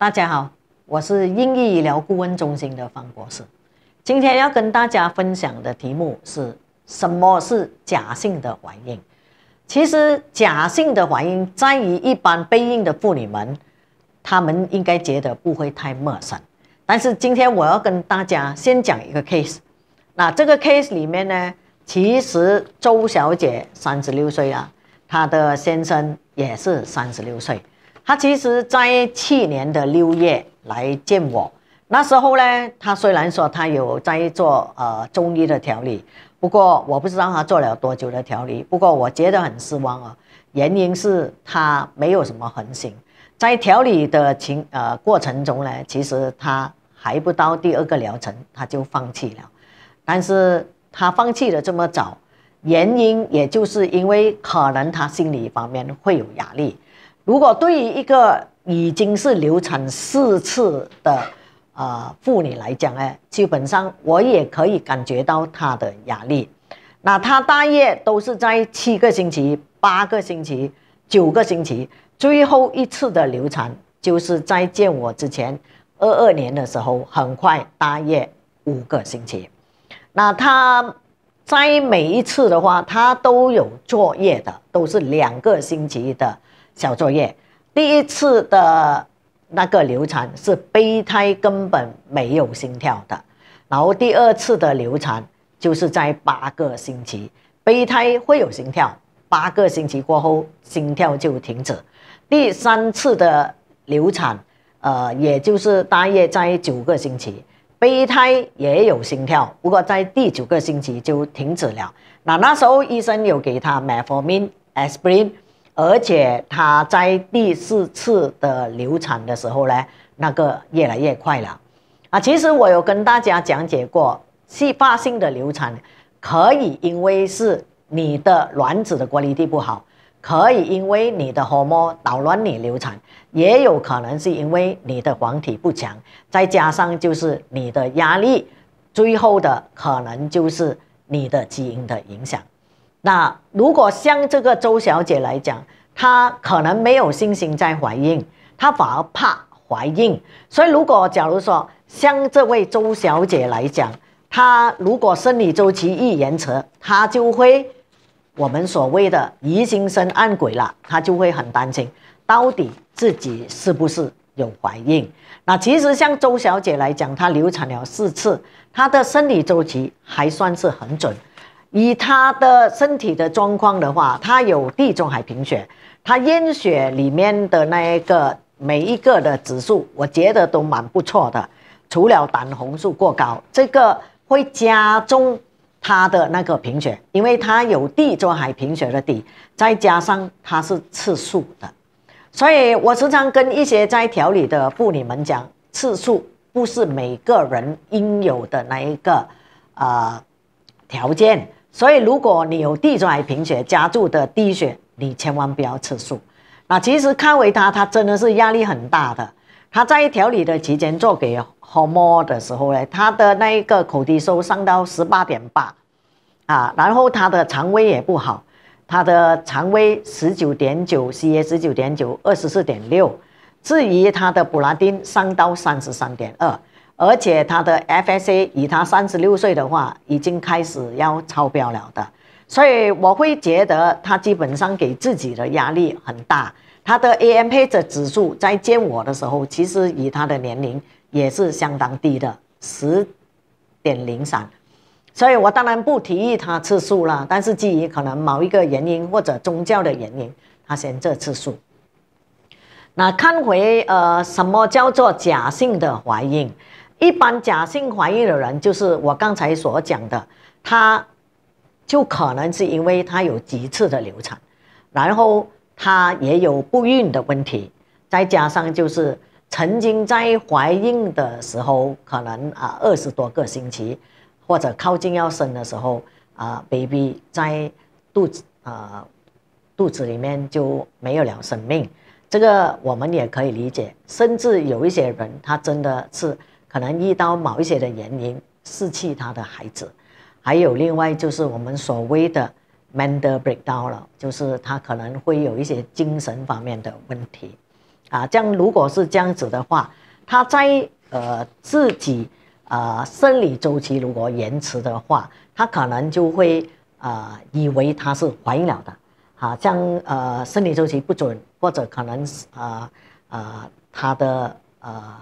大家好，我是英育医疗顾问中心的方博士。今天要跟大家分享的题目是什么是假性的怀孕？其实假性的怀孕，在于一般备孕的妇女们，她们应该觉得不会太陌生。但是今天我要跟大家先讲一个 case。那这个 case 里面呢，其实周小姐三十六岁啊，她的先生也是三十六岁。他其实，在去年的六月来见我，那时候呢，他虽然说他有在做呃中医的调理，不过我不知道他做了多久的调理。不过我觉得很失望啊，原因是他没有什么恒心。在调理的情呃过程中呢，其实他还不到第二个疗程，他就放弃了。但是他放弃的这么早，原因也就是因为可能他心理方面会有压力。如果对于一个已经是流产四次的啊妇女来讲呢，基本上我也可以感觉到她的压力。那她大约都是在七个星期、八个星期、九个星期，最后一次的流产就是在见我之前二二年的时候，很快大约五个星期。那她在每一次的话，她都有作业的，都是两个星期的。小作业，第一次的那个流产是胚胎根本没有心跳的，然后第二次的流产就是在八个星期，胚胎会有心跳，八个星期过后心跳就停止。第三次的流产，呃，也就是大约在九个星期，胚胎也有心跳，不过在第九个星期就停止了。那那时候医生有给他米福明、阿 r i n 而且它在第四次的流产的时候呢，那个越来越快了，啊，其实我有跟大家讲解过，继发性的流产可以因为是你的卵子的理力不好，可以因为你的荷尔捣乱你流产，也有可能是因为你的黄体不强，再加上就是你的压力，最后的可能就是你的基因的影响。那如果像这个周小姐来讲，她可能没有信心再怀孕，她反而怕怀孕。所以，如果假如说像这位周小姐来讲，她如果生理周期一延迟，她就会我们所谓的疑心生暗鬼了，她就会很担心到底自己是不是有怀孕。那其实像周小姐来讲，她流产了四次，她的生理周期还算是很准。以他的身体的状况的话，他有地中海贫血，他验血里面的那一个每一个的指数，我觉得都蛮不错的，除了胆红素过高，这个会加重他的那个贫血，因为他有地中海贫血的底，再加上他是吃素的，所以我时常跟一些在调理的妇女们讲，吃素不是每个人应有的那一个呃。条件。所以，如果你有地中海贫血、家族的低血，你千万不要吃素。那其实康维他，他真的是压力很大的。他在调理的期间做给 m o 的时候呢，他的那一个口低收上到十八点八，啊，然后他的肠胃也不好，他的肠胃十九点九，C A 十九点九，二十四点六。至于他的布拉丁上到三十三点二。而且他的 F S A 以他三十六岁的话，已经开始要超标了的，所以我会觉得他基本上给自己的压力很大。他的 A M p 的指数在见我的时候，其实以他的年龄也是相当低的，十点零三。所以，我当然不提议他吃素啦。但是基于可能某一个原因或者宗教的原因，他选择次素。那看回呃，什么叫做假性的怀孕？一般假性怀孕的人，就是我刚才所讲的，他，就可能是因为他有几次的流产，然后他也有不孕的问题，再加上就是曾经在怀孕的时候，可能啊二十多个星期，或者靠近要生的时候，啊，baby 在肚子啊肚子里面就没有了生命，这个我们也可以理解。甚至有一些人，他真的是。可能遇到某一些的原因失去他的孩子，还有另外就是我们所谓的 mental breakdown 了，就是他可能会有一些精神方面的问题，啊，这样如果是这样子的话，他在呃自己呃生理周期如果延迟的话，他可能就会呃以为他是怀孕了的，啊，像呃生理周期不准或者可能啊啊他的呃。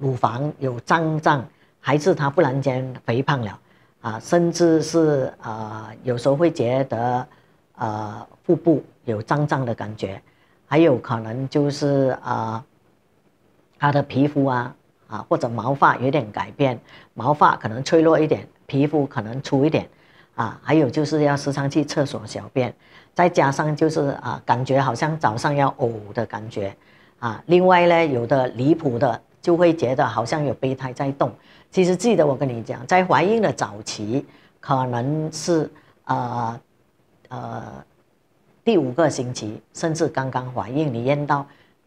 乳房有胀胀，还是他忽然间肥胖了，啊，甚至是啊，有时候会觉得，呃，腹部有胀胀的感觉，还有可能就是啊，他的皮肤啊啊或者毛发有点改变，毛发可能脆弱一点，皮肤可能粗一点，啊，还有就是要时常去厕所小便，再加上就是啊，感觉好像早上要呕的感觉，啊，另外呢，有的离谱的。就会觉得好像有胚胎在动，其实记得我跟你讲，在怀孕的早期，可能是呃呃第五个星期，甚至刚刚怀孕，你验到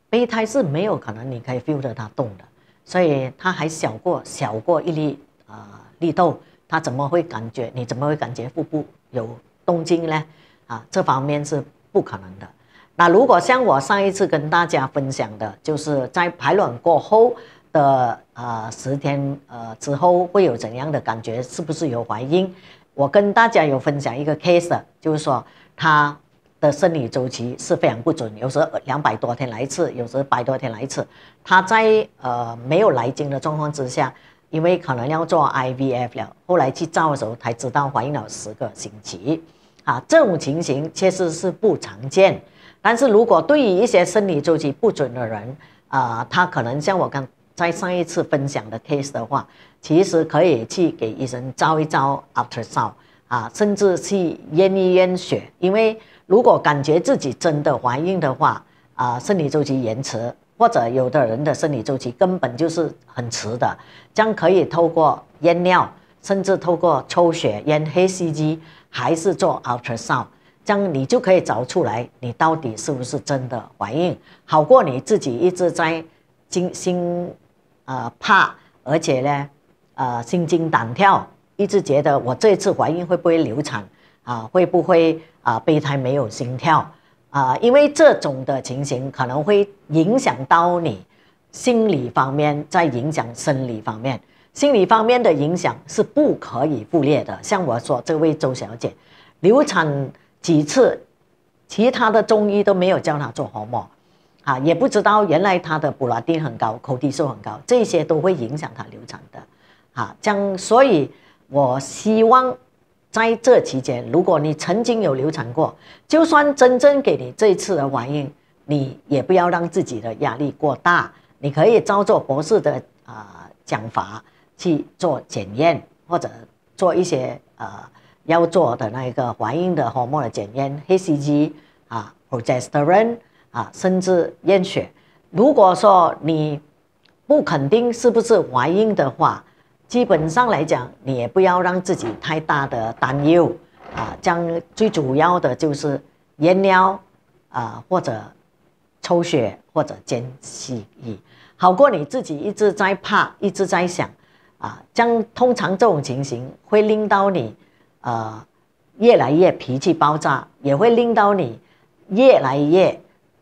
胚胎是没有可能，你可以 feel 得它动的，所以它还小过小过一粒啊粒豆，它怎么会感觉？你怎么会感觉腹部有动静呢？啊，这方面是不可能的。那如果像我上一次跟大家分享的，就是在排卵过后的呃十天呃之后会有怎样的感觉？是不是有怀孕？我跟大家有分享一个 case，就是说她的生理周期是非常不准，有时候两百多天来一次，有时百多天来一次。她在呃没有来经的状况之下，因为可能要做 IVF 了，后来去照的时候才知道怀孕了十个星期。啊，这种情形确实是不常见。但是如果对于一些生理周期不准的人，啊，他可能像我刚在上一次分享的 case 的话，其实可以去给医生照一照 ultrasound，啊，甚至去验一验血，因为如果感觉自己真的怀孕的话，啊，生理周期延迟，或者有的人的生理周期根本就是很迟的，这样可以透过验尿，甚至透过抽血验 hcg，还是做 ultrasound。这样你就可以找出来，你到底是不是真的怀孕，好过你自己一直在惊心，呃怕，而且呢，呃心惊胆跳，一直觉得我这次怀孕会不会流产啊？会不会啊备胎没有心跳啊？因为这种的情形可能会影响到你心理方面，在影响生理方面，心理方面的影响是不可以忽略的。像我说这位周小姐，流产。几次，其他的中医都没有教他做活膜，啊，也不知道原来他的布拉丁很高，口底素很高，这些都会影响他流产的，啊，这样，所以我希望在这期间，如果你曾经有流产过，就算真正给你这一次的怀孕，你也不要让自己的压力过大，你可以照做博士的啊讲法去做检验或者做一些呃。要做的那一个怀孕的项目的检验，HCG 啊、Progesterone 啊，甚至验血。如果说你不肯定是不是怀孕的话，基本上来讲，你也不要让自己太大的担忧啊。将最主要的就是验尿啊，或者抽血或者检 C T，好过你自己一直在怕，一直在想啊。将通常这种情形会令到你。呃，越来越脾气爆炸，也会令到你越来越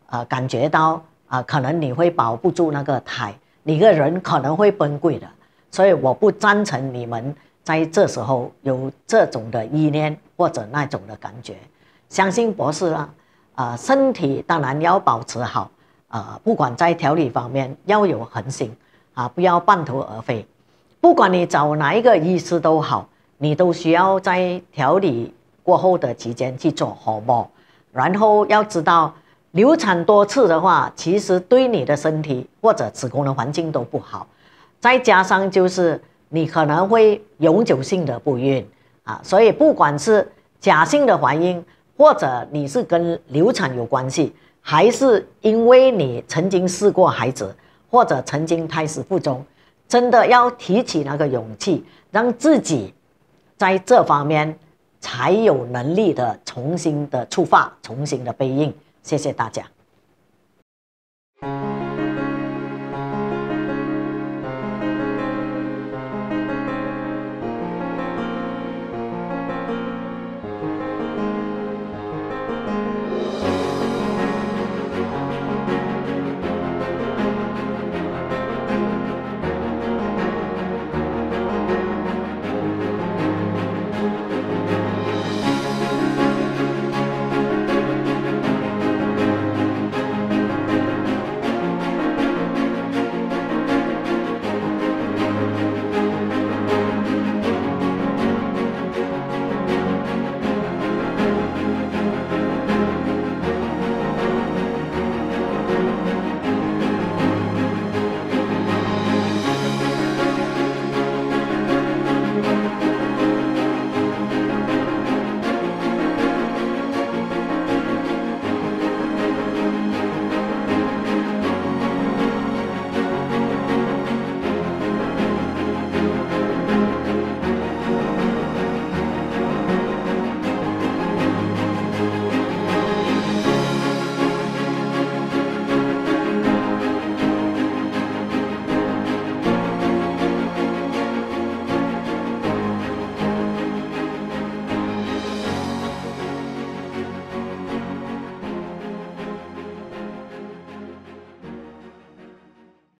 呃感觉到啊，可能你会保不住那个胎，你个人可能会崩溃的。所以我不赞成你们在这时候有这种的依恋或者那种的感觉。相信博士啦，啊，身体当然要保持好，啊，不管在调理方面要有恒心，啊，不要半途而废。不管你找哪一个医师都好。你都需要在调理过后的期间去做，好不？然后要知道，流产多次的话，其实对你的身体或者子宫的环境都不好，再加上就是你可能会永久性的不孕啊。所以不管是假性的怀孕，或者你是跟流产有关系，还是因为你曾经试过孩子，或者曾经胎死腹中，真的要提起那个勇气，让自己。在这方面，才有能力的重新的触发，重新的背应。谢谢大家。